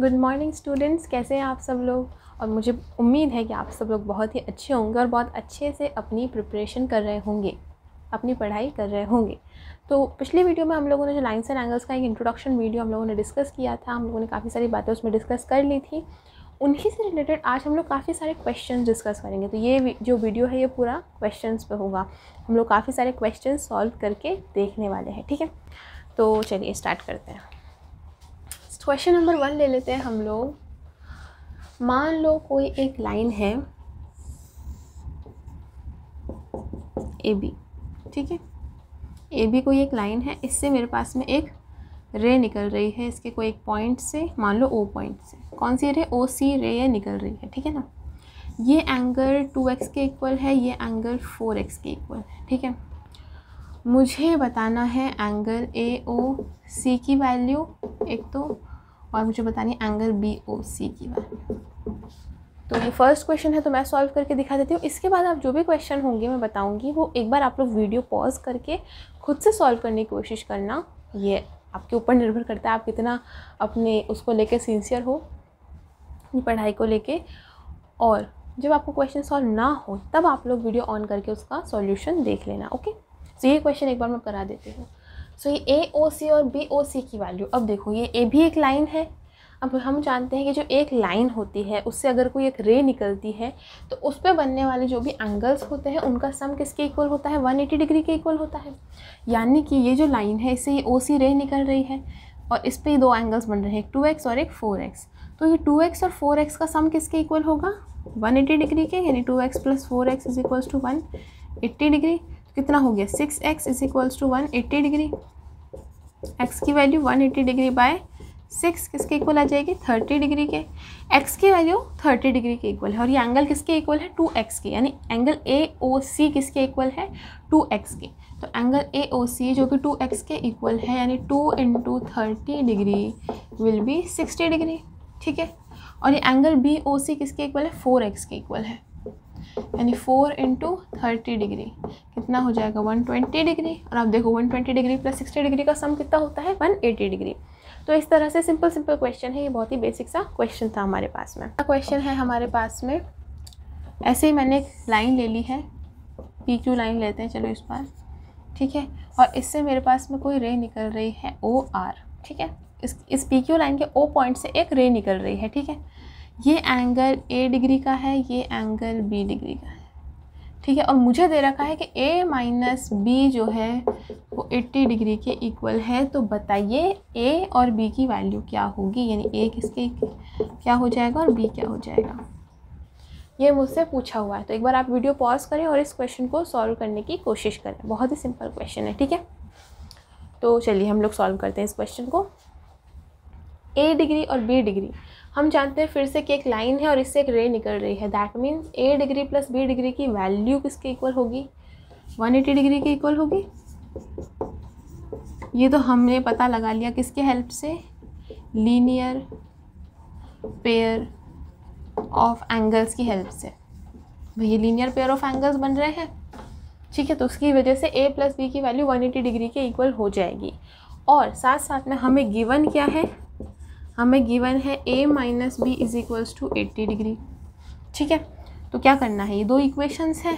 Good morning students कैसे हैं आप सब लोग और मुझे उम्मीद है कि आप सब लोग बहुत ही अच्छे होंगे और बहुत अच्छे से अपनी प्रिपरेशन कर रहे होंगे अपनी पढ़ाई कर रहे होंगे तो पिछली वीडियो में हम लोगों ने जो लाइन्स एंड एंगल्स का एक इंट्रोडक्शन वीडियो हम लोगों ने डिस्कस किया था हम लोगों ने काफ़ी सारी बातें उसमें डिस्कस कर ली थी उन्हीं से रिलेटेड आज हम लोग काफ़ी सारे क्वेश्चन डिस्कस करेंगे तो ये जो वीडियो है ये पूरा क्वेश्चन पे होगा हम लोग काफ़ी सारे क्वेश्चन सॉल्व करके देखने वाले हैं ठीक है तो चलिए स्टार्ट करते हैं क्वेश्चन नंबर वन ले लेते हैं हम लोग मान लो कोई एक लाइन है ए बी ठीक है ए बी कोई एक लाइन है इससे मेरे पास में एक रे निकल रही है इसके कोई एक पॉइंट से मान लो ओ पॉइंट से कौन सी रे ओ सी रे ये निकल रही है ठीक है ना ये एंगल टू एक्स के इक्वल है ये एंगल फोर एक्स के इक्वल है ठीक है मुझे बताना है एंगल ए ओ सी की वैल्यू एक तो और मुझे बतानी एंगल बी ओ सी की बात तो ये फर्स्ट क्वेश्चन है तो मैं सॉल्व करके दिखा देती हूँ इसके बाद आप जो भी क्वेश्चन होंगे मैं बताऊँगी वो एक बार आप लोग वीडियो पॉज करके खुद से सॉल्व करने की कोशिश करना ये आपके ऊपर निर्भर करता है आप कितना अपने उसको लेके सिंसियर हो पढ़ाई को लेके और जब आपको क्वेश्चन सॉल्व ना हो तब आप लोग वीडियो ऑन करके उसका सॉल्यूशन देख लेना ओके तो ये क्वेश्चन एक बार मैं करा देती हूँ सो ये ए ओ सी और बी ओ सी की वैल्यू अब देखो ये ए भी एक लाइन है अब हम जानते हैं कि जो एक लाइन होती है उससे अगर कोई एक रे निकलती है तो उस पर बनने वाले जो भी एंगल्स होते हैं उनका सम किसके इक्वल होता है 180 डिग्री के इक्वल होता है यानी कि ये जो लाइन है इससे ये ओ सी रे निकल रही है और इस पर दो एंगल्स बन रहे हैं एक टू एक्स और एक फ़ोर एक्स तो ये टू एक्स और फोर एक्स का सम किसके इक्वल होगा वन एट्टी डिग्री के यानी two X plus four X is equals to one eighty degree कितना हो गया six X is equals to one eighty degree x की value one eighty degree by six किसके equal आ जाएगी थर्टी डिग्री के एक्स की वैल्यू थर्टी डिग्री के इक्वल है और ये एंगल किसके इक्वल है टू एक्स के यानी एंगल ए ओ सी किसके इक्वल है टू एक्स के तो एंगल ए ओ सी जो कि टू एक्स के इक्वल है यानी two into thirty degree will be sixty degree ठीक है और ये एंगल बी ओ सी किसके इक्वल है फोर एक्स के इक्वल है यानी फोर इंटू थर्टी डिग्री कितना हो जाएगा वन ट्वेंटी डिग्री और आप देखो one twenty degree plus sixty degree का सम कितना होता है वन एटी डिग्री तो इस तरह से सिंपल सिंपल क्वेश्चन है ये बहुत ही बेसिक सा क्वेश्चन था हमारे पास में क्वेश्चन है हमारे पास में ऐसे ही मैंने एक लाइन ले ली है पी क्यू लाइन लेते हैं चलो इस बार ठीक है और इससे मेरे पास में कोई रे निकल रही है ओ आर ठीक है इस इस पी क्यू लाइन के ओ पॉइंट से एक रे निकल रही है ठीक है ये एंगल ए डिग्री का है ये एंगल बी डिग्री का है ठीक है और मुझे दे रखा है कि ए माइनस बी जो है वो 80 डिग्री के इक्वल है तो बताइए ए और बी की वैल्यू क्या होगी यानी ए किसके क्या हो जाएगा और बी क्या हो जाएगा ये मुझसे पूछा हुआ है तो एक बार आप वीडियो पॉज करें और इस क्वेश्चन को सॉल्व करने की कोशिश करें बहुत ही सिंपल क्वेश्चन है ठीक है तो चलिए हम लोग सॉल्व करते हैं इस क्वेश्चन को ए डिग्री और बी डिग्री हम जानते हैं फिर से कि एक लाइन है और इससे एक रे निकल रही है that means A degree plus B degree की वैल्यू किसके इक्वल होगी वन एटी डिग्री के इक्वल होगी ये तो हमने पता लगा लिया किसके हेल्प से लीनियर पेयर ऑफ एंगल्स की हेल्प से भैया लीनियर पेयर ऑफ एंगल्स बन रहे हैं ठीक है तो उसकी वजह से ए प्लस बी की वैल्यू 180 डिग्री के इक्वल हो जाएगी और साथ साथ में हमें गिवन क्या है हमें गिवन है A minus B is equals to eighty degree ठीक है तो क्या करना है ये दो इक्वेशंस हैं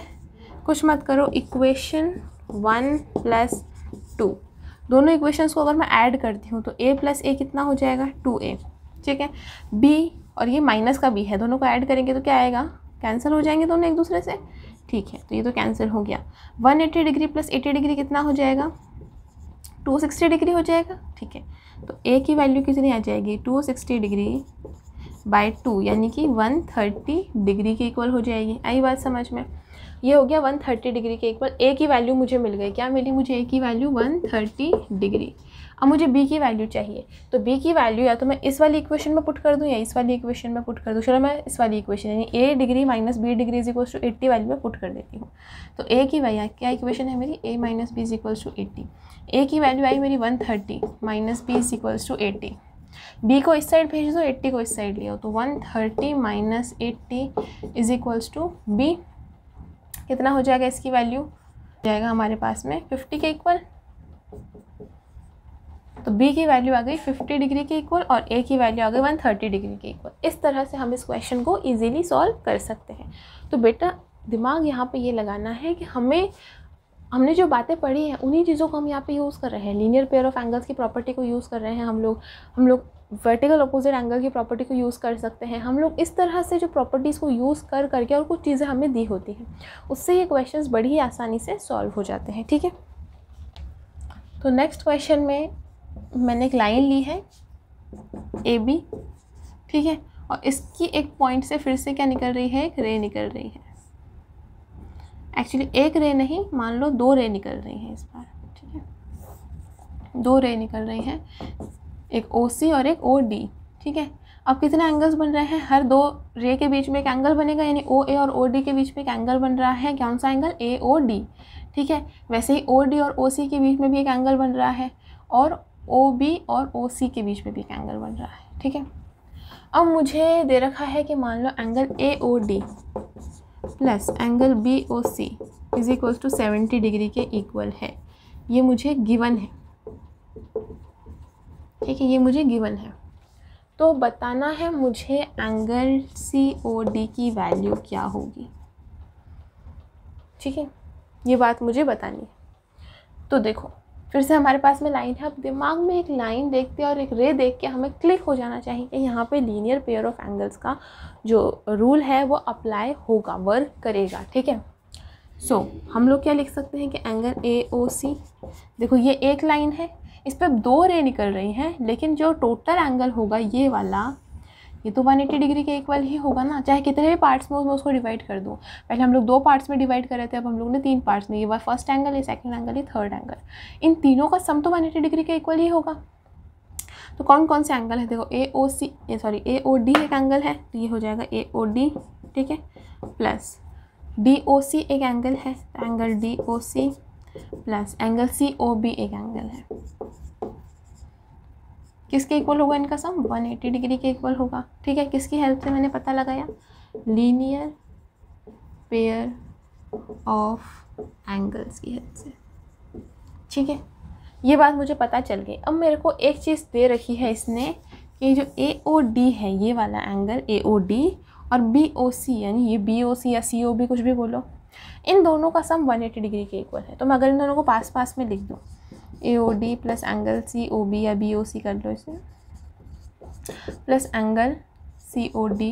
कुछ मत करो इक्वेशन वन प्लस टू दोनों इक्वेशंस को अगर मैं ऐड करती हूँ तो ए प्लस ए कितना हो जाएगा टू ए ठीक है बी और ये माइनस का बी है दोनों को ऐड करेंगे तो क्या आएगा कैंसिल हो जाएंगे दोनों एक दूसरे से ठीक है तो ये तो कैंसिल हो गया 180 डिग्री प्लस एट्टी डिग्री कितना हो जाएगा सिक्सटी डिग्री हो जाएगा ठीक है तो ए की वैल्यू कितनी आ जाएगी two sixty degree by two यानी कि वन थर्टी डिग्री के इक्वल हो जाएगी आई बात समझ में ये हो गया वन थर्टी डिग्री के इक्वल ए की वैल्यू मुझे मिल गई क्या मिली मुझे ए की वैल्यू वन थर्टी डिग्री अब मुझे बी की वैल्यू चाहिए तो बी की वैल्यू या तो मैं इस वाली इक्वेशन में पुट कर दूँ या इस वाली इक्वेशन में पुट कर दूँ चलो मैं इस वाली इक्वेशन यानी A degree minus B degree is equals to eighty value में पुट कर देती हूँ तो ए की वैया क्या इक्वेशन है मेरी A minus B is equals to eighty A की वैल्यू आई मेरी one thirty minus B is equals to eighty B को इस साइड भेज दो एट्टी को इस साइड लिया तो one thirty minus eighty is equals to B कितना हो जाएगा इसकी वैल्यू जाएगा हमारे पास में फिफ्टी के इक्वल तो बी की वैल्यू आ गई 50 डिग्री के इक्वल और ए की वैल्यू आ गई 130 डिग्री के इक्वल इस तरह से हम इस क्वेश्चन को इजीली सॉल्व कर सकते हैं तो बेटा दिमाग यहाँ पे ये लगाना है कि हमें हमने जो बातें पढ़ी हैं उन्हीं चीज़ों को हम यहाँ पे यूज़ कर रहे हैं लीनियर पेयर ऑफ एंगल्स की प्रॉपर्टी को यूज़ कर रहे हैं हम लोग हम लोग वर्टिकल अपोजिट एंगल की प्रॉपर्टी को यूज़ कर सकते हैं हम लोग इस तरह से जो प्रॉपर्टीज़ को यूज़ कर करके और कुछ चीज़ें हमें दी होती हैं उससे ये क्वेश्चंस बड़ी ही आसानी से सॉल्व हो जाते हैं ठीक है तो नेक्स्ट क्वेश्चन में मैंने एक लाइन ली है ए बी ठीक है और इसकी एक पॉइंट से फिर से क्या निकल रही है एक रे निकल रही है एक्चुअली एक रे नहीं मान लो दो रे निकल रही हैं इस बार ठीक है दो रे निकल रही हैं एक ओ सी और एक ओ डी ठीक है अब कितने एंगल्स बन रहे हैं हर दो रे के बीच में एक एंगल बनेगा यानी ओ ए और ओ डी के बीच में एक एंगल बन रहा है कौन सा एंगल ए ओ डी ठीक है वैसे ही ओ डी और ओ सी के बीच में भी एक एंगल बन रहा है और ओ बी और ओ सी के बीच में भी एक एंगल बन रहा है ठीक है अब मुझे दे रखा है कि मान लो angle A O D plus angle B O C is equals to seventy degree के इक्वल है ये मुझे गिवन है ठीक है ये मुझे गिवन है तो बताना है मुझे एंगल सी ओ डी की वैल्यू क्या होगी ठीक है ये बात मुझे बतानी है तो देखो फिर से हमारे पास में लाइन है अब दिमाग में एक लाइन देखते और एक रे देख के हमें क्लिक हो जाना चाहिए कि यहाँ पे लीनियर पेयर ऑफ एंगल्स का जो रूल है वो अप्लाई होगा वर्क करेगा ठीक है सो so, हम लोग क्या लिख सकते हैं कि एंगल ए ओ सी देखो ये एक लाइन है इस पर दो रे निकल रही हैं लेकिन जो टोटल एंगल होगा ये वाला ये तो 180 डिग्री के इक्वल ही होगा ना चाहे कितने भी पार्ट्स में मैं उसको डिवाइड कर दूँ पहले हम लोग दो पार्ट्स में डिवाइड कर रहे थे अब हम लोग ने तीन पार्ट्स में ये वह फर्स्ट एंगल ये सेकेंड एंगल ये थर्ड एंगल इन तीनों का सम तो वन डिग्री के इक्वल ही होगा तो कौन कौन से एंगल है देखो A O C sorry A O D एक एंगल है तो ये हो जाएगा ए ओ डी ठीक है प्लस डी ओ सी एक एंगल है angle D O C plus angle C O B एक एंगल है किसके इक्वल होगा इनका सम 180 डिग्री के इक्वल होगा ठीक है किसकी हेल्प से मैंने पता लगाया लीनियर पेयर ऑफ एंगल्स की हेल्प से ठीक है ये बात मुझे पता चल गई अब मेरे को एक चीज़ दे रखी है इसने कि जो ए ओ डी है ये वाला एंगल ए ओ डी और बी ओ सी यानी ये बी ओ सी या सी ओ बी कुछ भी बोलो इन दोनों का सम 180 डिग्री के इक्वल है तो मैं अगर इन दोनों को पास पास में लिख दूँ A O D plus angle C O B या बी ओ सी कर लो इसे plus angle C O D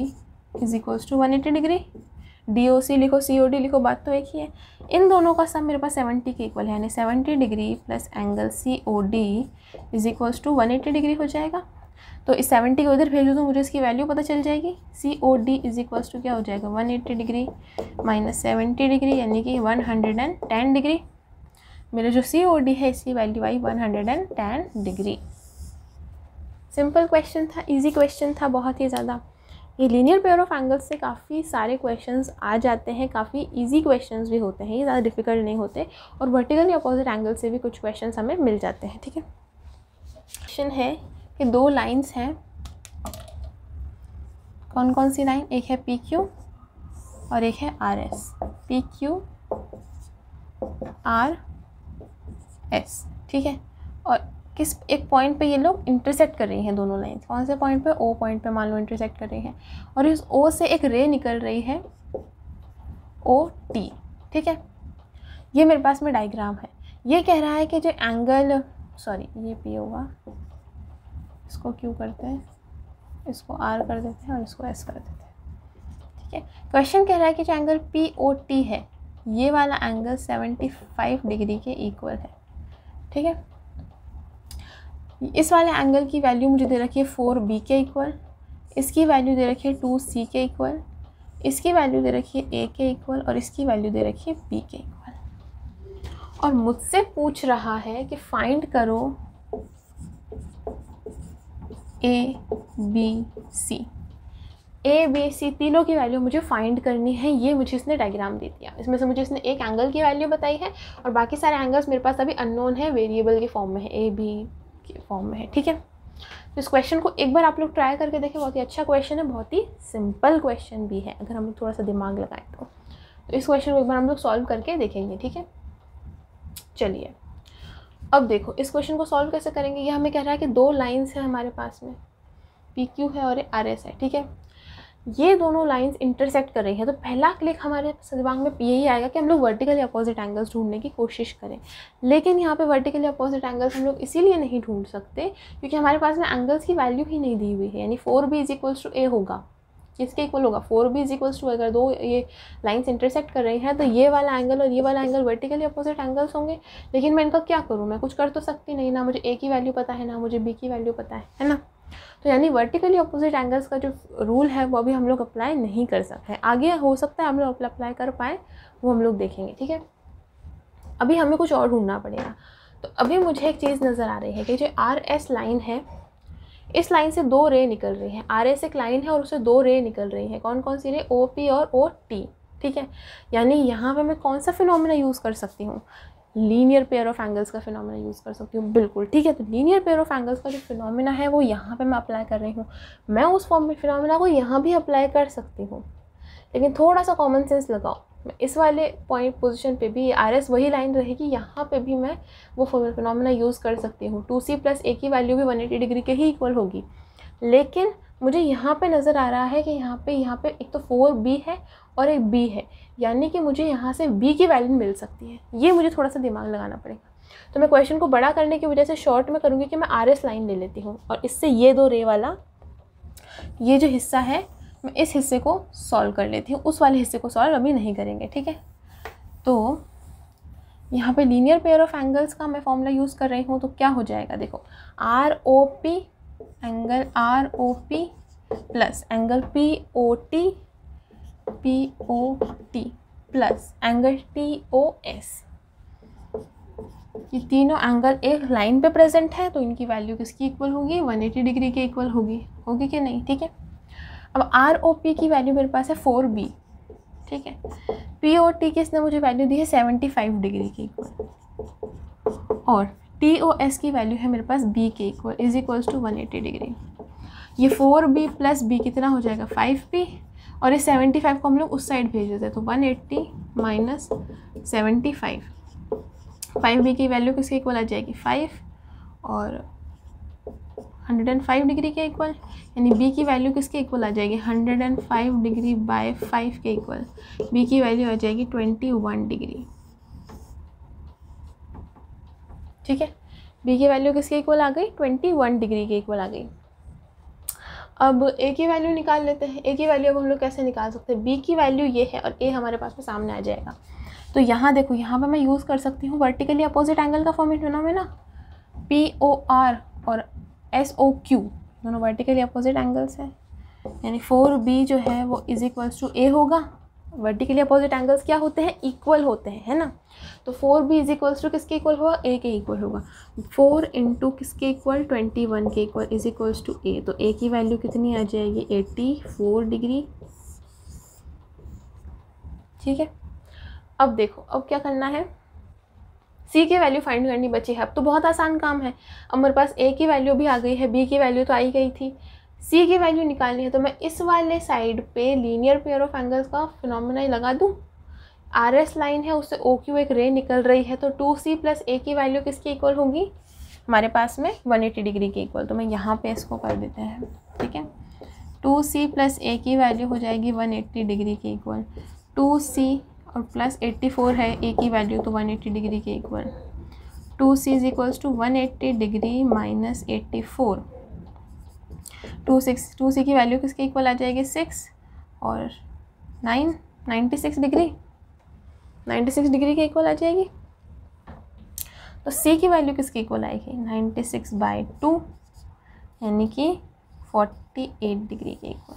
is equals to one eighty degree D O C लिखो सी ओ डी लिखो बात तो एक ही है इन दोनों का सब मेरे पास सेवेंटी के इक्वल है यानी seventy degree plus angle C O D is equals to one eighty degree हो जाएगा तो इस सेवेंटी को इधर भेजूँ तो मुझे इसकी वैल्यू पता चल जाएगी C O D is equals to क्या हो जाएगा one eighty degree minus seventy degree यानी कि one hundred and ten degree मेरा जो सी ओ डी है इसकी वैल्यू आई one hundred and ten degree simple question था इजी क्वेश्चन था बहुत ही ज़्यादा ये लीनियर पेयर ऑफ एंगल्स से काफ़ी सारे क्वेश्चंस आ जाते हैं काफ़ी इजी क्वेश्चंस भी होते हैं ये ज़्यादा डिफिकल्ट नहीं होते और वर्टिकल या अपोजिट एंगल से भी कुछ क्वेश्चन हमें मिल जाते हैं ठीक है क्वेश्चन है कि दो लाइन्स हैं कौन कौन सी लाइन एक है पी क्यू और एक है R S P Q R S ठीक है और किस एक पॉइंट पे ये लोग इंटरसेक्ट कर रही हैं दोनों लाइन्स कौन से पॉइंट पे ओ पॉइंट पे मान लो इंटरसेक्ट कर रही हैं और इस ओ से एक रे निकल रही है ओ टी ठीक है ये मेरे पास में डायग्राम है ये कह रहा है कि जो एंगल सॉरी ये पी होगा इसको क्यों करते हैं इसको आर कर देते हैं और इसको एस कर देते हैं ठीक है क्वेश्चन कह रहा है कि जो एंगल पी ओ टी है ये वाला एंगल सेवेंटी फाइव डिग्री के इक्वल है ठीक है इस वाले एंगल की वैल्यू मुझे दे रखी है फोर बी के इक्वल इसकी वैल्यू दे रखी है टू सी के इक्वल इसकी वैल्यू दे रखी है ए के इक्वल और इसकी वैल्यू दे रखी है बी के इक्वल और मुझसे पूछ रहा है कि फाइंड करो A B C A B C तीनों की वैल्यू मुझे फाइंड करनी है ये मुझे इसने डायग्राम दे दिया इसमें से मुझे इसने एक एंगल की वैल्यू बताई है और बाकी सारे एंगल्स मेरे पास अभी अननोन है वेरिएबल के फॉर्म में है ए बी के फॉर्म में है ठीक है तो इस क्वेश्चन को एक बार आप लोग ट्राई करके देखें बहुत ही अच्छा क्वेश्चन है बहुत ही सिंपल क्वेश्चन भी है अगर हम लोग थोड़ा सा दिमाग लगाएं तो, तो इस क्वेश्चन को एक बार हम लोग सॉल्व करके देखेंगे ठीक है चलिए अब देखो इस क्वेश्चन को सॉल्व कैसे करेंगे ये हमें कह रहा है कि दो लाइन्स हैं हमारे पास में पी क्यू है और आर एस है ठीक है ये दोनों लाइंस इंटरसेक्ट कर रही है तो पहला क्लिक हमारे दिमाग में यही आएगा कि हम लोग वर्टिकली अपोजिट एंगल्स ढूंढने की कोशिश करें लेकिन यहाँ पे वर्टिकली अपोजिट एंगल्स हम लोग इसीलिए नहीं ढूंढ सकते क्योंकि हमारे पास में एंगल्स की वैल्यू ही नहीं दी हुई है यानी four B is equals to A होगा किसके इक्वल होगा four B is equals to अगर दो ये लाइन्स इंटरसेक्ट कर रही हैं तो ये वाला एंगल और ये वाला एंगल वर्टिकली अपोजिट एंगल्स होंगे लेकिन मैं इनका क्या करूँ मैं कुछ कर तो सकती नहीं ना मुझे ए की वैल्यू पता है ना मुझे बी की वैल्यू पता है है ना तो यानी वर्टिकली अपोजिट एंगल्स का जो रूल है वो अभी हम लोग अप्लाई नहीं कर सकते आगे हो सकता है हम लोग अप्लाई कर पाए वो हम लोग देखेंगे ठीक है अभी हमें कुछ और ढूंढना पड़ेगा तो अभी मुझे एक चीज़ नज़र आ रही है कि जो आर एस लाइन है इस लाइन से दो रे निकल रही है आर एस एक लाइन है और उससे दो रे निकल रही है कौन कौन सी रे ओ पी और ओ टी ठीक है यानी यहाँ पे मैं कौन सा फिनोमिना यूज़ कर सकती हूँ लीनियर पेयर ऑफ एंगल्स का फिनोमिना यूज़ कर सकती हूँ बिल्कुल ठीक है तो लीनियर पेयर ऑफ एंगल्स का जो फिनोमिना है वो यहाँ पे मैं अप्लाई कर रही हूँ मैं उस फॉर्म में फिनोमिना को यहाँ भी अप्लाई कर सकती हूँ लेकिन थोड़ा सा कॉमन सेंस लगाओ मैं इस वाले पॉइंट पोजिशन पर भी आर एस वही लाइन रहेगी यहाँ पर भी मैं वो फिनोमिना यूज़ कर सकती हूँ टू सी प्लस ए की वैल्यू भी वन एटी डिग्री के ही इक्वल होगी लेकिन मुझे यहाँ पे नज़र आ रहा है कि यहाँ पे यहाँ पे एक तो फोर बी है और एक बी है यानी कि मुझे यहाँ से बी की वैल्यू मिल सकती है ये मुझे थोड़ा सा दिमाग लगाना पड़ेगा तो मैं क्वेश्चन को बड़ा करने की वजह से शॉर्ट में करूँगी कि मैं आर एस लाइन ले लेती हूँ और इससे ये दो रे वाला ये जो हिस्सा है मैं इस हिस्से को सॉल्व कर लेती हूँ उस वाले हिस्से को सॉल्व अभी नहीं करेंगे ठीक है तो यहाँ पे लीनियर पेयर ऑफ एंगल्स का मैं फॉर्मूला यूज़ कर रही हूँ तो क्या हो जाएगा देखो R O P angle R O P plus angle P O T P O T plus angle T O S ये तीनों एंगल एक लाइन पे प्रेजेंट है तो इनकी वैल्यू किसकी इक्वल होगी 180 डिग्री के इक्वल होगी होगी कि नहीं ठीक है अब आर ओ पी की वैल्यू मेरे पास है फोर बी ठीक है पी ओ टी की इसने मुझे वैल्यू दी है 75 डिग्री के इक्वल और टी ओ एस की वैल्यू है मेरे पास बी के equal is equals to one eighty degree ये फोर बी प्लस बी कितना हो जाएगा फाइव बी और ये सेवेंटी फाइव को हम लोग उस साइड भेज देते हैं तो one eighty minus seventy five five B की वैल्यू किसके इक्वल आ जाएगी फाइव और हंड्रेड एंड फाइव डिग्री के इक्वल यानी बी की वैल्यू किसके इक्वल आ जाएगी hundred and five degree by five के इक्वल बी की वैल्यू आ जाएगी ट्वेंटी वन डिग्री ठीक है बी की वैल्यू किसके इक्वल आ गई ट्वेंटी वन डिग्री के इक्वल आ गई अब ए की वैल्यू निकाल लेते हैं ए की वैल्यू अब हम लोग कैसे निकाल सकते हैं बी की वैल्यू ये है और ए हमारे पास में सामने आ जाएगा तो यहाँ देखो यहाँ पर मैं यूज़ कर सकती हूँ वर्टिकली अपोजिट एंगल का फॉर्मेट होना में ना पी ओ आर और एस ओ क्यू दोनों वर्टिकली अपोजिट एंगल्स हैं यानी फोर बी जो है वो इज़ इक्वल्स टू ए होगा वर्टिकली अपोजिट एंगल्स क्या होते हैं इक्वल होते हैं है ना तो four B is equals to किसके इक्वल होगा ए के इक्वल होगा फोर इंटू किसके इक्वल ट्वेंटी वन के equal is equals to A तो ए की वैल्यू कितनी आ जाएगी एट्टी फोर डिग्री ठीक है अब देखो अब क्या करना है सी की वैल्यू फाइंड करनी बची है अब तो बहुत आसान काम है अब मेरे पास ए की वैल्यू भी आ गई है बी की वैल्यू तो आई गई थी सी की वैल्यू निकालनी है तो मैं इस वाले साइड पे लीनियर पेयर ऑफ एंगल्स का फिनोमिना लगा दूँ आर एस लाइन है उससे ओ क्यू एक रे निकल रही है तो टू सी प्लस ए की वैल्यू किसके इक्वल होगी हमारे पास में वन एटी डिग्री के इक्वल तो मैं यहाँ पे इसको कर देते हैं ठीक है टू सी प्लस ए की वैल्यू हो जाएगी वन एट्टी डिग्री के इक्वल टू सी और प्लस एट्टी फोर है ए की वैल्यू तो वन एट्टी डिग्री के equal to C is equals to one eighty degree minus eighty four two six two C की value किसके equal आ जाएगी सिक्स और nine ninety six degree ninety six degree के equal आ जाएगी तो सी की वैल्यू किसके इक्वल आएगी नाइन्टी सिक्स बाई टू यानी कि फोर्टी एट डिग्री के इक्वल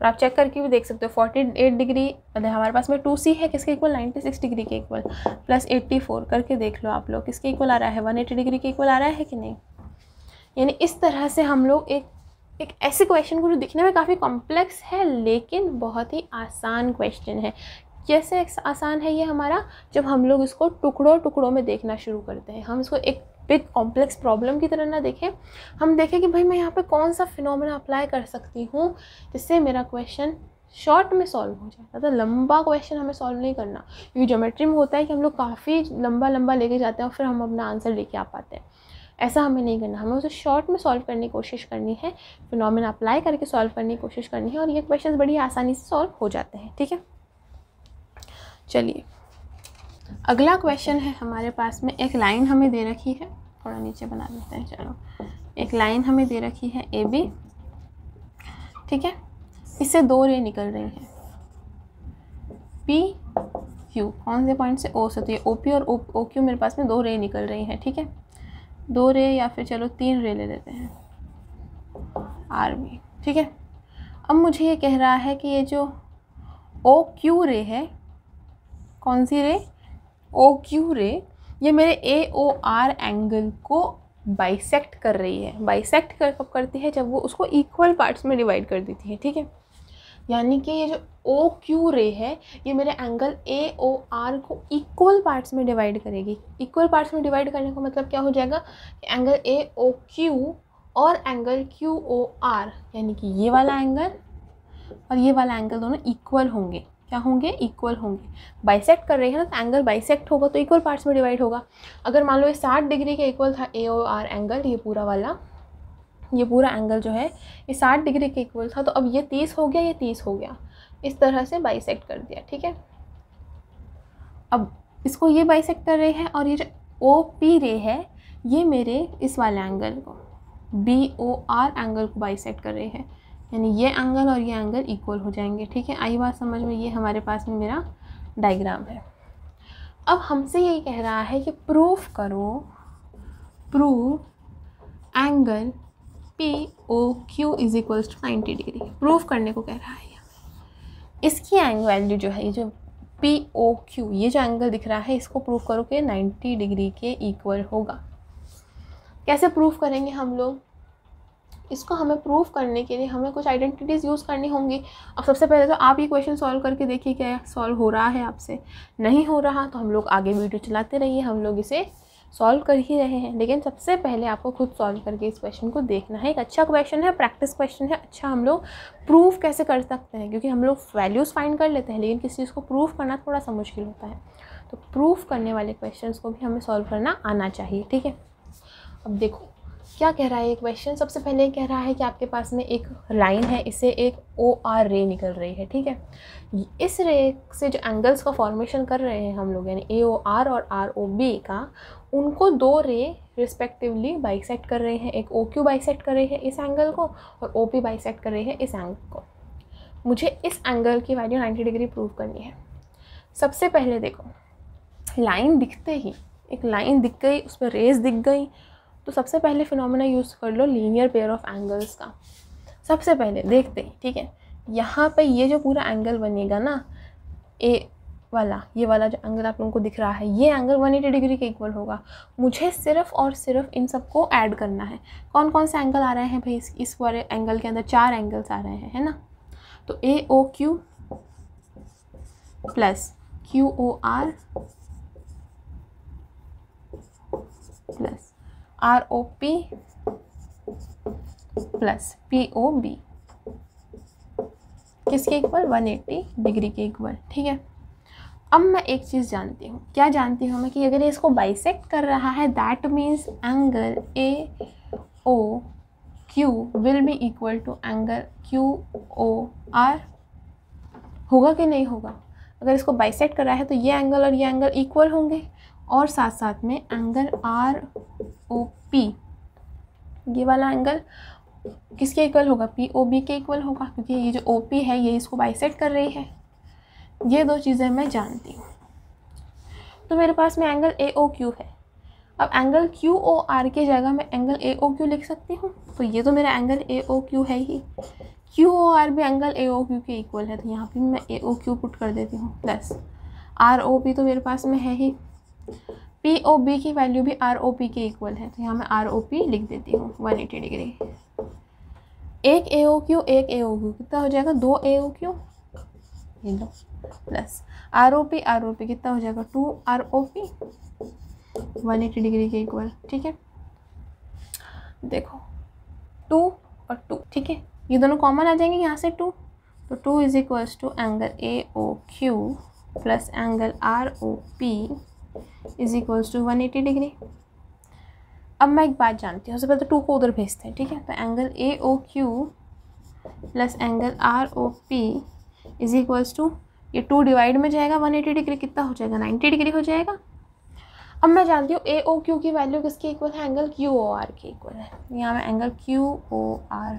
और आप चेक करके भी देख सकते हो फोर्टी एट डिग्री मतलब हमारे पास में टू सी है किसके इक्वल नाइन्टी सिक्स डिग्री के इक्वल प्लस एट्टी फोर करके देख लो आप लोग किसके इक्वल आ रहा है वन एटी डिग्री के इक्वल आ रहा है कि नहीं यानी इस तरह से हम लोग एक एक ऐसे क्वेश्चन को जो दिखने में काफ़ी कॉम्प्लेक्स है लेकिन बहुत ही आसान क्वेश्चन है कैसे आसान है ये हमारा जब हम लोग इसको टुकड़ों टुकड़ों में देखना शुरू करते हैं हम इसको एक बिग कॉम्प्लेक्स प्रॉब्लम की तरह ना देखें हम देखें कि भाई मैं यहाँ पे कौन सा फिनोमेना अप्लाई कर सकती हूँ जिससे मेरा क्वेश्चन शॉर्ट में सॉल्व हो जाए ज़्यादा लंबा क्वेश्चन हमें सॉल्व नहीं करना क्योंकि ज्योमेट्री में होता है कि हम लोग काफ़ी लंबा लंबा लेके जाते हैं और फिर हम अपना आंसर लेके आ पाते हैं ऐसा हमें नहीं करना हमें उसे शॉर्ट में सॉल्व करने की कोशिश करनी है फिनोमिन अप्लाई करके सॉल्व करने की कोशिश करनी है और ये क्वेश्चन बड़ी आसानी से सॉल्व हो जाते हैं ठीक है चलिए अगला क्वेश्चन है हमारे पास में एक लाइन हमें दे रखी है थोड़ा नीचे बना देते हैं चलो एक लाइन हमें दे रखी है ए बी ठीक है इससे दो रे निकल रही हैं पी क्यू कौन से पॉइंट से ओ से तो ये ओ पी और ओ क्यू मेरे पास में दो रे निकल रही हैं ठीक है थीके? दो रे या फिर चलो तीन रे ले लेते हैं आर बी ठीक है अब मुझे ये कह रहा है कि ये जो ओ क्यू रे है कौन सी रे ओ क्यू रे ये मेरे ए ओ आर एंगल को बाइसेक्ट कर रही है बाइसेक्ट कर कब करती है जब वो उसको इक्वल पार्ट्स में डिवाइड कर देती है ठीक है यानी कि ये जो ओ क्यू रे है ये मेरे एंगल ए ओ आर को इक्वल पार्ट्स में डिवाइड करेगी इक्वल पार्ट्स में डिवाइड करने का मतलब क्या हो जाएगा एंगल ए ओ क्यू और एंगल क्यू ओ आर यानी कि ये वाला एंगल और ये वाला एंगल दोनों इक्वल होंगे क्या होंगे इक्वल होंगे बाइसेक्ट कर रहे हैं ना तो एंगल बाइसेक्ट होगा तो इक्वल पार्ट्स में डिवाइड होगा अगर मान लो ये साठ डिग्री के इक्वल था ए ओ आर एंगल ये पूरा वाला ये पूरा एंगल जो है ये साठ डिग्री के इक्वल था तो अब ये तीस हो गया ये तीस हो गया इस तरह से बाइसेक्ट कर दिया ठीक है अब इसको ये बाइसेक्ट कर रहे हैं और ये जो ओ पी रे है ये मेरे इस वाले एंगल को बी ओ आर एंगल को बाइसेक्ट कर रहे हैं यानी ये एंगल और ये एंगल इक्वल हो जाएंगे ठीक है आई बात समझ में ये हमारे पास में मेरा डायग्राम है अब हमसे ये कह रहा है कि प्रूफ करो proof angle P O Q is equals to ninety degree prove करने को कह रहा है इसकी एंग वैल्यू जो है ये जो पी ओ क्यू ये जो एंगल दिख रहा है इसको प्रूव करो कि नाइन्टी डिग्री के इक्वल होगा कैसे प्रूव करेंगे हम लोग इसको हमें प्रूव करने के लिए हमें कुछ आइडेंटिटीज़ यूज़ करनी होंगी अब सबसे पहले तो आप ये क्वेश्चन सॉल्व करके देखिए क्या सॉल्व हो रहा है आपसे नहीं हो रहा तो हम लोग आगे वीडियो चलाते रहिए हम लोग इसे सॉल्व कर ही रहे हैं लेकिन सबसे पहले आपको खुद सॉल्व करके इस क्वेश्चन को देखना है एक अच्छा क्वेश्चन है प्रैक्टिस क्वेश्चन है अच्छा हम लोग प्रूफ कैसे कर सकते हैं क्योंकि हम लोग वैल्यूज़ फाइंड कर लेते हैं लेकिन किसी चीज़ को प्रूफ करना थोड़ा सा मुश्किल होता है तो प्रूफ करने वाले क्वेश्चन को भी हमें सॉल्व करना आना चाहिए ठीक है अब देखो क्या कह रहा है ये क्वेश्चन सबसे पहले कह रहा है कि आपके पास में एक लाइन है इसे एक ओ आर रे निकल रही है ठीक है इस रे से जो एंगल्स का फॉर्मेशन कर रहे हैं हम लोग यानी ए ओ आर और आर ओ बी का उनको दो रे रिस्पेक्टिवली बाइसेक्ट कर रहे हैं एक ओ क्यू बाइसेक्ट कर रहे हैं इस एंगल को और ओ पी बाइसेक्ट कर रहे हैं इस एंगल को मुझे इस एंगल की वैल्यू 90 डिग्री प्रूव करनी है सबसे पहले देखो लाइन दिखते ही एक लाइन दिख गई उस पर रेस दिख गई तो सबसे पहले फिनोमिना यूज़ कर लो लीनियर पेयर ऑफ एंगल्स का सबसे पहले देखते ही ठीक है यहाँ पे ये जो पूरा एंगल बनेगा ना ए वाला ये वाला जो एंगल आप लोगों को दिख रहा है ये एंगल 180 डिग्री के इक्वल होगा मुझे सिर्फ और सिर्फ इन सबको ऐड करना है कौन कौन से एंगल आ रहे हैं भाई इस इस वाले एंगल के अंदर चार एंगल्स आ रहे हैं है ना तो A O Q plus Q O R plus R O P plus P O B किसके इक्वल 180 डिग्री के इक्वल ठीक है अब मैं एक चीज़ जानती हूँ क्या जानती हूँ मैं कि अगर ये इसको बाइसेक्ट कर रहा है that means angle A O Q will be equal to angle Q O R होगा कि नहीं होगा अगर इसको बाइसेक्ट कर रहा है तो ये एंगल और ये एंगल इक्वल होंगे और साथ साथ में एंगल आर ओ पी ये वाला एंगल किसके इक्वल होगा पी ओ बी के इक्वल होगा क्योंकि ये जो ओ पी है ये इसको बाइसेट कर रही है ये दो चीज़ें मैं जानती हूँ तो मेरे पास में एंगल ए ओ क्यू है अब एंगल क्यू ओ आर की जगह मैं एंगल ए ओ क्यू लिख सकती हूँ तो ये तो मेरा एंगल ए ओ क्यू है ही क्यू ओ आर भी एंगल ए ओ क्यू के इक्वल है तो यहाँ पे मैं ए ओ क्यू पुट कर देती हूँ प्लस आर ओ पी तो मेरे पास में है ही पी ओ बी की वैल्यू भी आर ओ पी के इक्वल है तो यहाँ मैं आर ओ पी लिख देती हूँ वन एटी डिग्री एक ए ओ क्यू एक ए ओ क्यू कितना हो जाएगा दो ए ओ क्यू ये लो plus R O P R O P कितना हो जाएगा two R O P one eighty degree के इक्वल ठीक है देखो टू और टू ठीक है ये दोनों कॉमन आ जाएंगे यहाँ से टू तो two is equals to angle A O Q plus angle R O P is equals to one eighty degree अब मैं एक बात जानती हूँ सबसे पहले तो टू को उधर भेजते हैं ठीक है तो angle A O Q plus angle R O P is equals to ये टू डिवाइड में जाएगा वन एटी डिग्री कितना हो जाएगा नाइन्टी डिग्री हो जाएगा अब मैं जानती हूँ ए ओ क्यू की वैल्यू किसके इक्वल है एंगल क्यू ओ आर के इक्वल है यहाँ में angle Q O R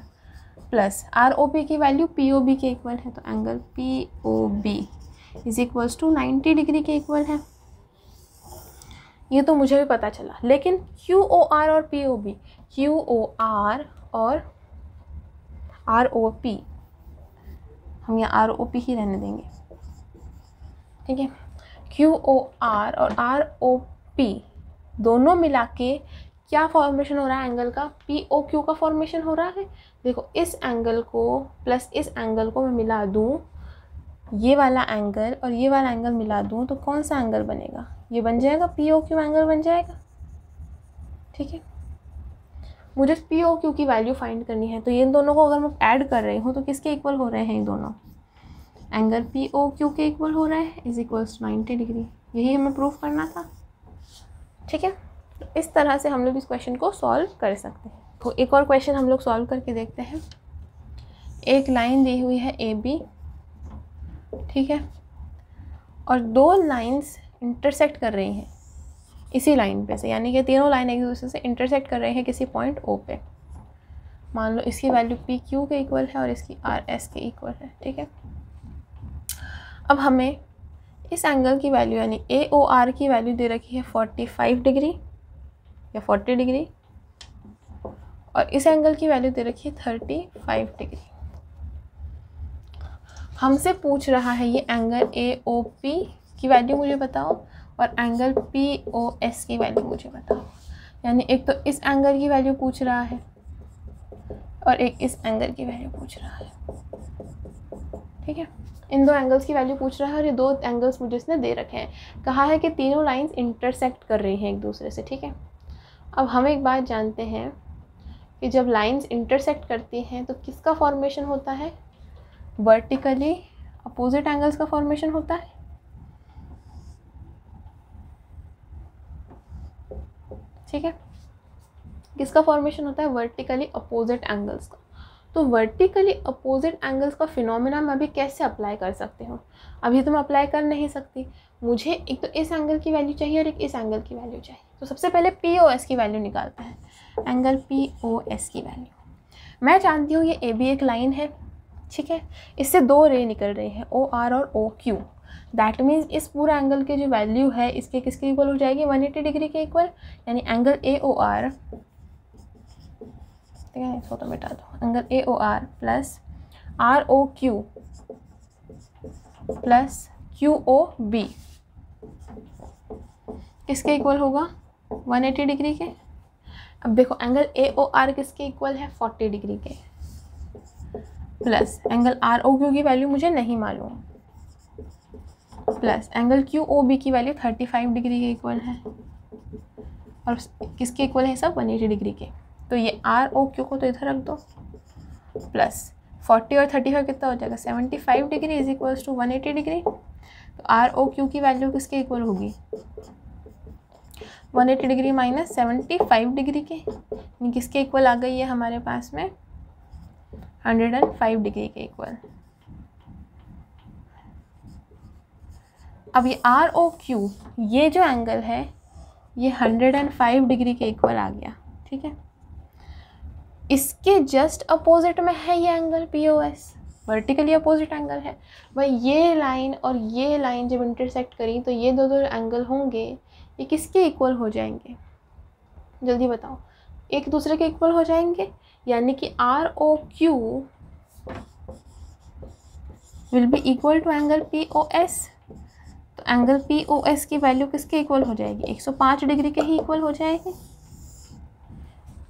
plus R O P की वैल्यू पी ओ बी के इक्वल है तो angle P O B is equals to ninety degree के इक्वल है ये तो मुझे भी पता चला लेकिन क्यू ओ आर और P O B Q O R और आर ओ पी हम यहाँ आर ओ पी ही रहने देंगे ठीक है क्यू ओ आर और आर ओ पी दोनों मिला के क्या फॉर्मेशन हो रहा है एंगल का पी ओ क्यू का फॉर्मेशन हो रहा है देखो इस एंगल को प्लस इस एंगल को मैं मिला दूँ ये वाला एंगल और ये वाला एंगल मिला दूँ तो कौन सा एंगल बनेगा ये बन जाएगा पी ओ क्यू एंगल बन जाएगा ठीक है मुझे पी ओ क्यू की वैल्यू फाइंड करनी है तो ये दोनों को अगर मैं ऐड कर रही हूँ तो किसके इक्वल हो रहे हैं ये दोनों एंगल पी ओ क्यू के इक्वल हो रहा है is equals to ninety degree यही हमें प्रूफ करना था ठीक है तो इस तरह से हम लोग इस क्वेश्चन को सॉल्व कर सकते हैं तो एक और क्वेश्चन हम लोग सॉल्व करके देखते हैं एक लाइन दी हुई है ए बी ठीक है और दो लाइंस इंटरसेक्ट कर रही हैं इसी लाइन पे से यानी कि तीनों लाइन एक दूसरे से इंटरसेक्ट कर रहे हैं किसी पॉइंट ओ पे मान लो इसकी वैल्यू पी क्यू के इक्वल है और इसकी आर एस के इक्वल है ठीक है अब हमें इस एंगल की वैल्यू यानी ए ओ आर की वैल्यू दे रखी है फोर्टी फाइव डिग्री या फोर्टी डिग्री और इस एंगल की वैल्यू दे रखी है थर्टी फाइव डिग्री हमसे पूछ रहा है ये एंगल ए ओ पी की वैल्यू मुझे बताओ और एंगल पी ओ एस की वैल्यू मुझे बताओ यानी एक तो इस एंगल की वैल्यू पूछ रहा है और एक इस एंगल की वैल्यू पूछ रहा है ठीक है इन दो एंगल्स की वैल्यू पूछ रहा है और ये दो एंगल्स मुझे इसने दे रखे हैं कहा है कि तीनों लाइंस इंटरसेक्ट कर रही हैं एक दूसरे से ठीक है अब हम एक बात जानते हैं कि जब लाइंस इंटरसेक्ट करती हैं तो किसका फॉर्मेशन होता है वर्टिकली अपोजिट एंगल्स का फॉर्मेशन होता है ठीक है किसका फॉर्मेशन होता है वर्टिकली अपोजिट एंगल्स का तो वर्टिकली अपोजिट एंगल्स का फिनोमिना मैं अभी कैसे अप्लाई कर सकते हो अभी तो मैं अप्लाई कर नहीं सकती मुझे एक तो इस एंगल की वैल्यू चाहिए और एक इस एंगल की वैल्यू चाहिए तो सबसे पहले पी ओ एस की वैल्यू निकालते हैं एंगल पी ओ एस की वैल्यू मैं जानती हूँ ये ए बी एक लाइन है ठीक है इससे दो रे निकल रही हैं ओ आर और ओ क्यू दैट मीन्स इस पूरा एंगल की जो वैल्यू है इसके किसके इक्वल हो जाएगी 180 डिग्री के इक्वल यानी एंगल ए ओ आर ठीक है इसको तो मिटा दो angle A O R plus R O Q plus Q O B किसके इक्वल होगा 180 डिग्री के अब देखो एंगल ए ओ आर किसके इक्वल है 40 डिग्री के plus angle R O Q की वैल्यू मुझे नहीं मालूम plus angle Q O B की वैल्यू 35 डिग्री के इक्वल है और किसके इक्वल है सब 180 डिग्री के तो ये आर ओ क्यू को तो इधर रख दो प्लस फोर्टी और थर्टी फाइव कितना हो जाएगा seventy five degree is equals to one eighty degree तो आर ओ क्यू की वैल्यू किसके इक्वल होगी one eighty degree minus seventy five degree के किसके इक्वल आ गई है हमारे पास में हंड्रेड एंड फाइव डिग्री के इक्वल अब ये आर ओ क्यू ये जो एंगल है ये हंड्रेड एंड फाइव डिग्री के इक्वल आ गया ठीक है इसके जस्ट अपोजिट में है ये angle P O S vertically opposite angle है भाई ये लाइन और ये लाइन जब इंटरसेक्ट करी तो ये दो दो एंगल होंगे ये किसके इक्वल हो जाएंगे जल्दी बताओ एक दूसरे के इक्वल हो जाएंगे यानी कि R O Q will be equal to angle P O S तो एंगल पी ओ एस की वैल्यू किसके इक्वल हो जाएगी 105 डिग्री के ही इक्वल हो जाएगी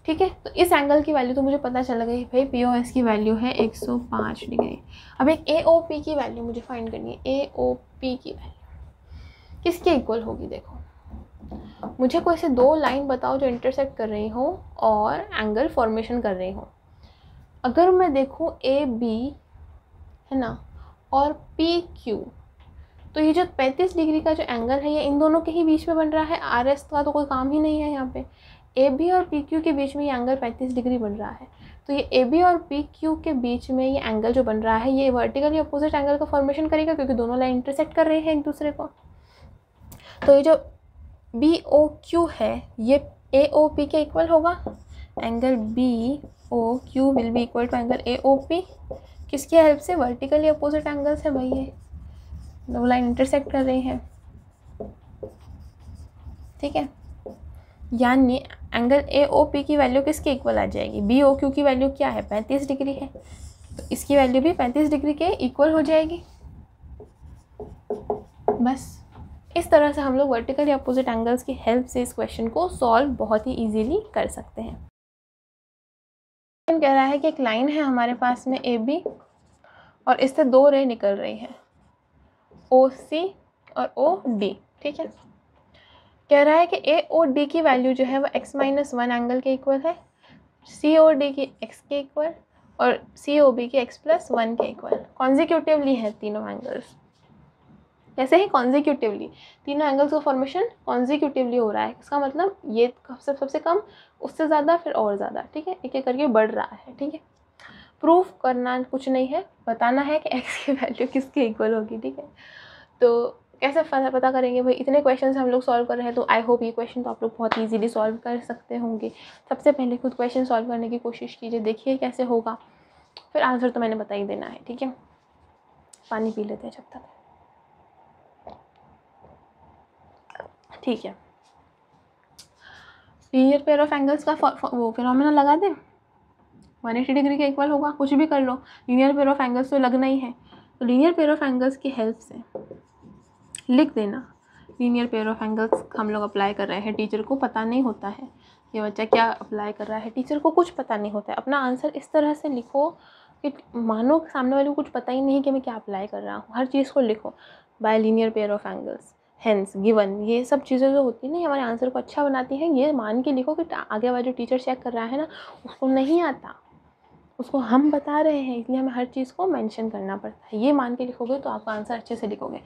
ठीक है तो इस एंगल की वैल्यू तो मुझे पता चल गई भाई पी ओ एस की वैल्यू है 105 डिग्री अब एक ए ओ पी की वैल्यू मुझे फाइंड करनी है ए ओ पी की वैल्यू किसके इक्वल होगी देखो मुझे कोई से दो लाइन बताओ जो इंटरसेक्ट कर रही हो और एंगल फॉर्मेशन कर रही हो अगर मैं देखूँ ए बी है ना और पी क्यू तो ये जो 35 डिग्री का जो एंगल है ये इन दोनों के ही बीच में बन रहा है आर एस का तो कोई काम ही नहीं है यहाँ पे ए बी और पी क्यू के बीच में ये एंगल 35 डिग्री बन रहा है तो ये ए बी और पी क्यू के बीच में ये एंगल जो बन रहा है ये वर्टिकली अपोजिट एंगल का फॉर्मेशन करेगा क्योंकि दोनों लाइन इंटरसेक्ट कर रहे हैं एक दूसरे को तो ये जो बी ओ क्यू है ये ए ओ पी के इक्वल होगा angle B O Q will be equal to angle A O P किसकी हेल्प से वर्टिकली अपोजिट एंगल्स है भाई ये दो लाइन इंटरसेक्ट कर रही हैं ठीक है यानी एंगल ए ओ पी की वैल्यू किसके इक्वल आ जाएगी बी ओ क्यू की वैल्यू क्या है पैंतीस डिग्री है तो इसकी वैल्यू भी पैंतीस डिग्री के इक्वल हो जाएगी बस इस तरह से हम लोग वर्टिकल या अपोजिट एंगल्स की हेल्प से इस क्वेश्चन को सॉल्व बहुत ही इजीली कर सकते हैं कह रहा है कि एक लाइन है हमारे पास में ए बी और इससे दो रे निकल रही है ओ सी और ओ डी ठीक है कह रहा है कि ए और डी की वैल्यू जो है वो एक्स माइनस वन एंगल के इक्वल है सी और डी की एक्स के इक्वल और सी ओ बी की एक्स प्लस वन के इक्वल कॉन्जिक्यूटिवली है तीनों एंगल्स ऐसे ही कॉन्जिक्यूटिवली तीनों एंगल्स का फॉर्मेशन कॉन्जिक्यूटिवली हो रहा है इसका मतलब ये सब सबसे कम उससे ज़्यादा फिर और ज़्यादा ठीक है एक एक करके बढ़ रहा है ठीक है प्रूफ करना कुछ नहीं है बताना है कि एक्स की वैल्यू किसके इक्वल होगी ठीक है तो कैसे पता करेंगे भाई इतने क्वेश्चन हम लोग सॉल्व कर रहे हैं तो आई होप ये क्वेश्चन तो आप लोग बहुत ईजीली सॉल्व कर सकते होंगे सबसे पहले खुद क्वेश्चन सॉल्व करने की कोशिश कीजिए देखिए कैसे होगा फिर आंसर तो मैंने बता ही देना है ठीक है पानी पी लेते हैं जब तक ठीक है लीनियर पेयर ऑफ एंगल्स का वो फिनोमेना लगा दें वन एटी डिग्री के इक्वल होगा कुछ भी कर लो लीनियर पेयर ऑफ एंगल्स तो लगना ही है तो लीनियर पेयर ऑफ एंगल्स की हेल्प से लिख देना लीनियर पेयर ऑफ एंगल्स हम लोग अप्लाई कर रहे हैं टीचर को पता नहीं होता है ये बच्चा क्या अप्लाई कर रहा है टीचर को कुछ पता नहीं होता है अपना आंसर इस तरह से लिखो कि मानो सामने वाले को कुछ पता ही नहीं कि मैं क्या अप्लाई कर रहा हूँ हर चीज़ को लिखो by linear pair of angles hence given ये सब चीज़ें जो होती है ना हमारे आंसर को अच्छा बनाती हैं ये मान के लिखो कि आगे वाला जो टीचर चेक कर रहा है ना उसको नहीं आता उसको हम बता रहे हैं इसलिए हमें हर चीज़ को मेंशन करना पड़ता है ये मान के लिखोगे तो आपका आंसर अच्छे से लिखोगे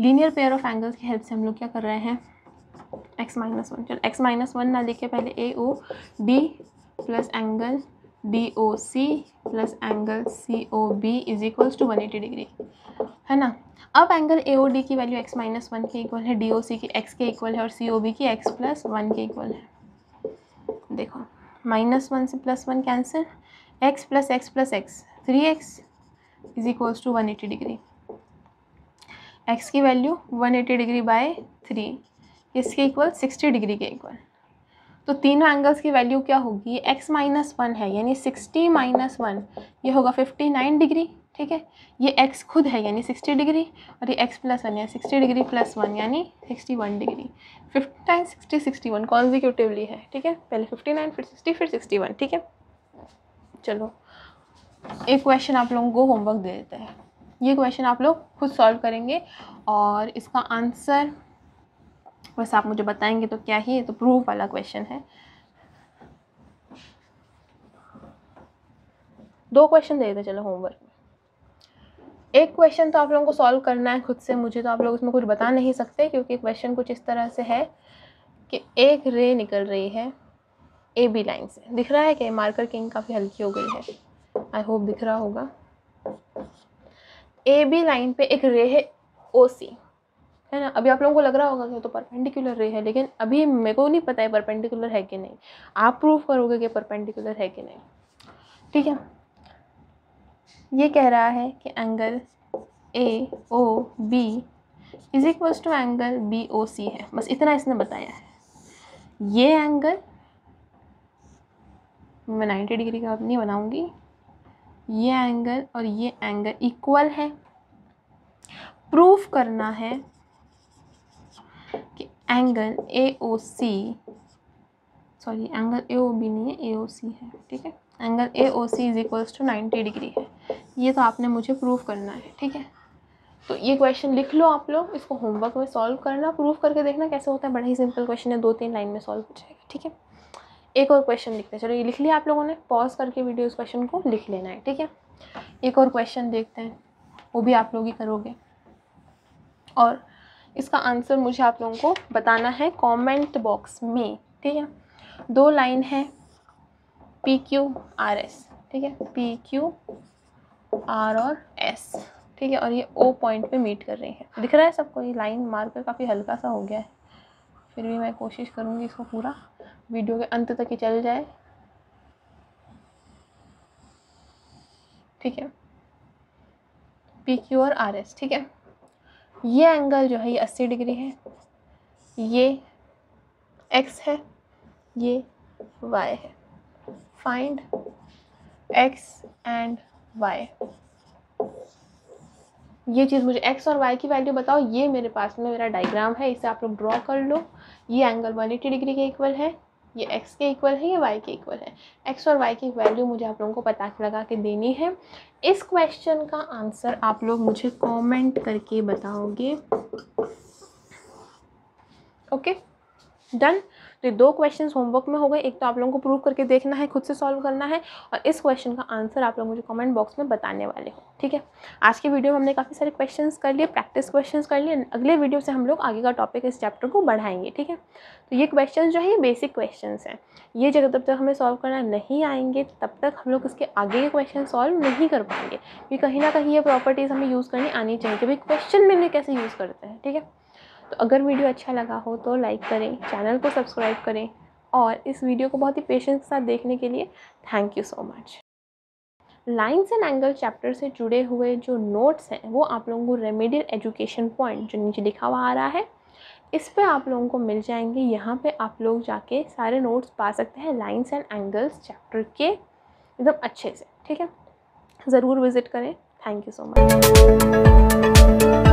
लीनियर पेयर ऑफ एंगल्स की हेल्प से हम लोग क्या कर रहे हैं एक्स माइनस वन चलो एक्स माइनस वन ना लिखे पहले A O B plus angle D O C plus angle C O B is equals to one eighty degree है ना अब एंगल ए ओ डी की वैल्यू एक्स माइनस वन के equal है D O C की x के equal है और सी ओ बी की एक्स प्लस वन के इक्वल है देखो माइनस वन से plus one cancel x plus x plus x three x is equals to one eighty degree x की value one eighty degree by three इसके equal sixty degree के equal तो तीनों angles की value क्या होगी x minus one है यानी सिक्सटी माइनस वन ये होगा फिफ्टी नाइन डिग्री ठीक है ये एक्स खुद है यानी सिक्सटी डिग्री और ये एक्स प्लस वन यानी सिक्सटी डिग्री प्लस वन यानी sixty one degree fifty nine sixty sixty one consecutively है ठीक है पहले फिफ्टी नाइन फिर सिक्सटी फिर सिक्सटी वन ठीक है चलो एक क्वेश्चन आप लोगों को होमवर्क दे देता है ये क्वेश्चन आप लोग खुद सॉल्व करेंगे और इसका आंसर बस आप मुझे बताएंगे तो क्या ही ये तो प्रूफ वाला क्वेश्चन है दो क्वेश्चन दे देते चलो होमवर्क एक क्वेश्चन तो आप लोगों को सॉल्व करना है खुद से मुझे तो आप लोग उसमें कुछ बता नहीं सकते क्योंकि क्वेश्चन कुछ इस तरह से है कि एक रे निकल रही है ए बी लाइन से दिख रहा है कि मार्कर किंग काफ़ी हल्की हो गई है आई होप दिख रहा होगा ए बी लाइन पे एक रे है ओ सी है ना अभी आप लोगों को लग रहा होगा कि तो परपेंडिकुलर रे है लेकिन अभी मेरे को नहीं पता है परपेंडिकुलर है कि नहीं आप प्रूव करोगे कि परपेंडिकुलर है कि नहीं ठीक है ये कह रहा है कि angle A O B is equals to angle B O C है बस इतना इसने बताया है ये एंगल मैं नाइन्टी डिग्री का नहीं बनाऊँगी ये एंगल और ये एंगल इक्वल है प्रूफ करना है कि angle A O C sorry angle A O B नहीं है ए ओ सी है ठीक है angle A O C is equals to ninety degree है ये तो आपने मुझे प्रूफ करना है ठीक है तो ये क्वेश्चन लिख लो आप लोग इसको होमवर्क में सॉल्व करना प्रूफ करके देखना कैसे होता है बड़ा ही सिंपल क्वेश्चन है दो तीन लाइन में सॉल्व हो जाएगा ठीक है एक और क्वेश्चन लिखते हैं चलो ये लिख लिया आप लोगों ने पॉज करके वीडियो इस क्वेश्चन को लिख लेना है ठीक है एक और क्वेश्चन देखते हैं वो भी आप लोग ही करोगे और इसका आंसर मुझे आप लोगों को बताना है कमेंट बॉक्स में ठीक है दो लाइन है पी क्यू आर एस ठीक है पी क्यू आर और एस ठीक है और ये ओ पॉइंट पे मीट कर रही है दिख रहा है सबको ये लाइन मार्कर काफ़ी हल्का सा हो गया है फिर भी मैं कोशिश करूँगी इसको पूरा वीडियो के अंत तक ही चल जाए ठीक है पी क्यू और आर एस ठीक है ये एंगल जो है ये अस्सी डिग्री है ये एक्स है ये वाई है फाइंड एक्स एंड वाई ये चीज़ मुझे एक्स और वाई की वैल्यू बताओ ये मेरे पास में मेरा डायग्राम है इसे आप लोग ड्रॉ कर लो ये एंगल 180 डिग्री के इक्वल है ये एक्स के इक्वल है ये वाई के इक्वल है एक्स और वाई की वैल्यू मुझे आप लोगों को पता लगा के देनी है इस क्वेश्चन का आंसर आप लोग मुझे कमेंट करके बताओगे ओके डन तो ये दो क्वेश्चन होमवर्क में हो गए एक तो आप लोगों को प्रूव करके देखना है खुद से सॉल्व करना है और इस क्वेश्चन का आंसर आप लोग मुझे कमेंट बॉक्स में बताने वाले हो ठीक है आज के वीडियो में हमने काफ़ी सारे क्वेश्चन कर लिए प्रैक्टिस क्वेश्चन कर लिए अगले वीडियो से हम लोग आगे का टॉपिक इस चैप्टर को बढ़ाएंगे ठीक है तो ये क्वेश्चन जो है ये बेसिक क्वेश्चन हैं ये जगह तब तक हमें सॉल्व करना नहीं आएंगे तब तक हम लोग इसके आगे के क्वेश्चन सॉल्व नहीं कर पाएंगे क्योंकि कहीं ना कहीं ये प्रॉपर्टीज़ हमें यूज़ करनी आनी चाहिए कि भाई क्वेश्चन में कैसे यूज़ करते हैं ठीक है तो अगर वीडियो अच्छा लगा हो तो लाइक करें चैनल को सब्सक्राइब करें और इस वीडियो को बहुत ही पेशेंस के साथ देखने के लिए thank you so much lines and angle chapter से जुड़े हुए जो नोट्स हैं वो आप लोगों को रेमेडियल एजुकेशन पॉइंट जो नीचे लिखा हुआ आ रहा है इस पर आप लोगों को मिल जाएंगे यहाँ पे आप लोग जाके सारे नोट्स पा सकते हैं लाइन्स एंड एंगल्स चैप्टर के एकदम अच्छे से ठीक है ज़रूर विज़िट करें थैंक यू सो मच